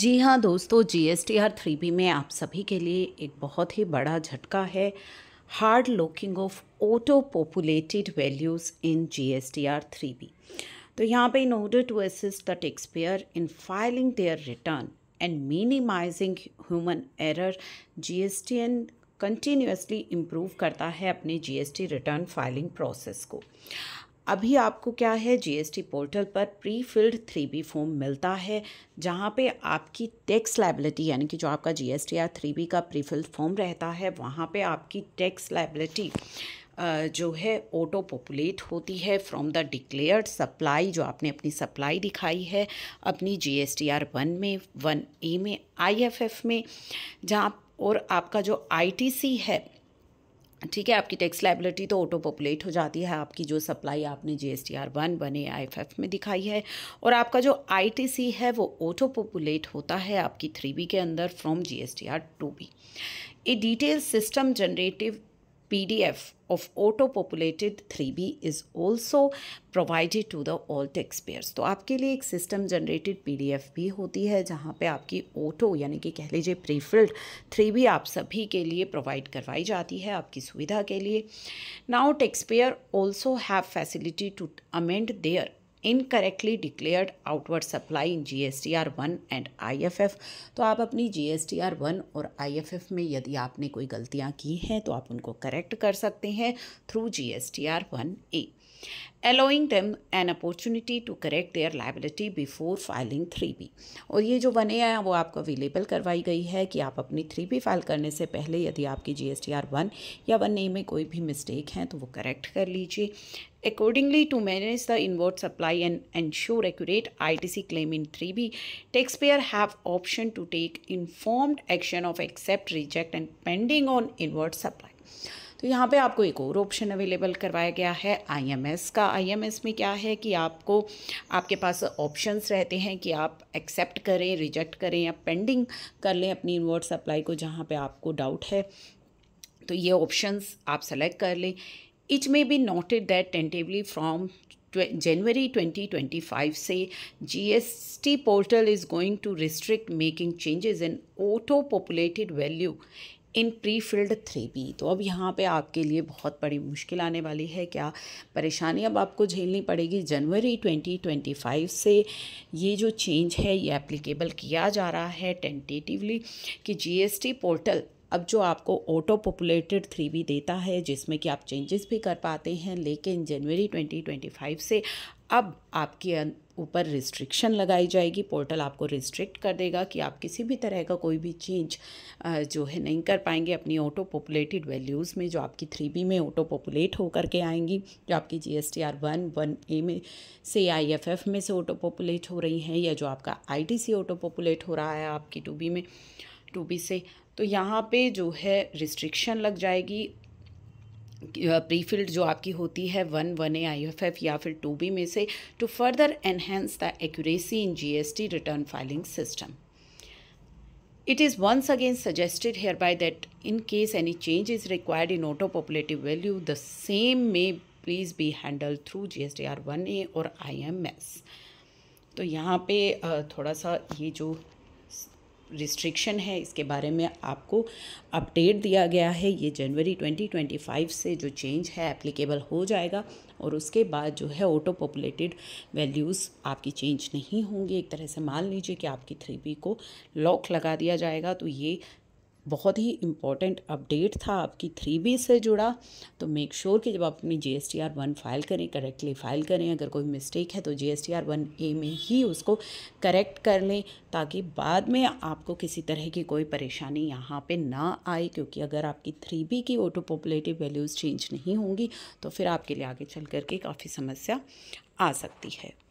जी हाँ दोस्तों G S T R three B में आप सभी के लिए एक बहुत ही बड़ा झटका है hard locking of auto populated values in G S T R three B तो यहाँ पे in order to assist the taxpayer in filing their return and minimizing human error G S T N continuously improve करता है अपने G S T return filing process को अभी आपको क्या है जीएसटी पोर्टल पर pre filled three B form मिलता है जहाँ पे आपकी टैक्स लाइबिलिटी यानी कि जो आपका जीएसटी एस थ्री बी का प्री फिल्ड फॉर्म रहता है वहाँ पे आपकी टैक्स लाइबिलिटी जो है ऑटो पॉपुलेट होती है फ्रॉम द डिक्लेयर्ड सप्लाई जो आपने अपनी सप्लाई दिखाई है अपनी G S T R one में वन ए में आई एफ एफ में जहाँ और आपका जो आई टी सी है ठीक है आपकी टैक्स लाइबिलिटी तो ऑटो पॉपुलेट हो जाती है आपकी जो सप्लाई आपने G S T R one one A I F F में दिखाई है और आपका जो आई टी सी है वो ऑटो पॉपुलेट होता है आपकी थ्री बी के अंदर from G S T R two B A detail system generative PDF of auto-populated 3B is also provided to the all taxpayers. तो आपके लिए एक सिस्टम जनरेटेड एफ़ भी होती है जहाँ पर आपकी ऑटो यानी कि कह लीजिए प्रीफिल्ड 3B आप सभी के लिए प्रोवाइड करवाई जाती है आपकी सुविधा के लिए now taxpayer also have facility to amend their incorrectly declared outward supply in G S T R one and I F F तो आप अपनी G S T R one और आई एफ एफ में यदि आपने कोई गलतियाँ की हैं तो आप उनको करेक्ट कर सकते हैं through G S T R one A allowing them an opportunity to correct their liability before filing three B और ये जो वने है वो आपको अवेलेबल करवाई गई है कि आप अपनी थ्री बी फाइल करने से पहले यदि आपकी G S T R one या वन ए में कोई भी मिस्टेक है तो वो करेक्ट कर लीजिए accordingly to manage the inward supply and ensure accurate I T C claim in three B taxpayer have option to take informed action of accept reject and pending on inward supply तो यहाँ पे आपको एक और option available करवाया गया है IMS का आईएमएस में क्या है कि आपको आपके पास ऑप्शंस रहते हैं कि आप एक्सेप्ट करें रिजेक्ट करें या पेंडिंग कर लें अपनी इनवर्ट सप्लाई को जहाँ पे आपको डाउट है तो ये ऑप्शंस आप सेलेक्ट कर लें it may be noted that tentatively from January 2025 से GST portal is going to restrict making changes in auto populated value in pre filled three B तो अब यहाँ पे आपके लिए बहुत बड़ी मुश्किल आने वाली है क्या परेशानी अब आपको झेलनी पड़ेगी जनवरी 2025 से ये जो चेंज है ये एप्लीकेबल किया जा रहा है टेंटेटिवली कि जीएसटी पोर्टल अब जो आपको ऑटो पॉपुलेटेड थ्री बी देता है जिसमें कि आप चेंजेस भी कर पाते हैं लेकिन जनवरी 2025 से अब आपके अं-, ऊपर रिस्ट्रिक्शन लगाई जाएगी पोर्टल आपको रिस्ट्रिक्ट कर देगा कि आप किसी भी तरह का कोई भी चेंज जो है नहीं कर पाएंगे अपनी ऑटो पॉपुलेटेड वैल्यूज़ में जो आपकी थ्री बी में ऑटो पॉपुलेट होकर के आएंगी जो आपकी G S T R one one A में से आई एफ एफ में से ऑटो पॉपुलेट हो रही हैं या जो आपका I T C auto populate हो रहा है आपकी टू बी में टू बी से तो यहाँ पे जो है रिस्ट्रिक्शन लग जाएगी प्रीफिल्ड जो आपकी होती है one one A I F F या फिर टू बी में से to further enhance the accuracy in G S T return filing system it is once again suggested here by that in case any change is required in auto populated value the same may please be handle through G S T R one A और I M S तो यहाँ पे थोड़ा सा ये जो restriction है इसके बारे में आपको अपडेट दिया गया है ये जनवरी 2025 से जो चेंज है एप्लीकेबल हो जाएगा और उसके बाद जो है ऑटो पॉपुलेटेड वैल्यूज़ आपकी चेंज नहीं होंगी एक तरह से मान लीजिए कि आपकी थ्री बी को लॉक लगा दिया जाएगा तो ये बहुत ही इम्पॉर्टेंट अपडेट था आपकी थ्री बी से जुड़ा तो मेक श्योर sure कि जब आप अपनी G S T R one file करें करेक्टली फाइल करें अगर कोई मिस्टेक है तो G S T R one A में ही उसको करेक्ट कर लें ताकि बाद में आपको किसी तरह की कोई परेशानी यहाँ पे ना आए क्योंकि अगर आपकी थ्री बी की ऑटो पॉपुलेटिव वैल्यूज़ चेंज नहीं होंगी तो फिर आपके लिए आगे चल करके काफ़ी समस्या आ सकती है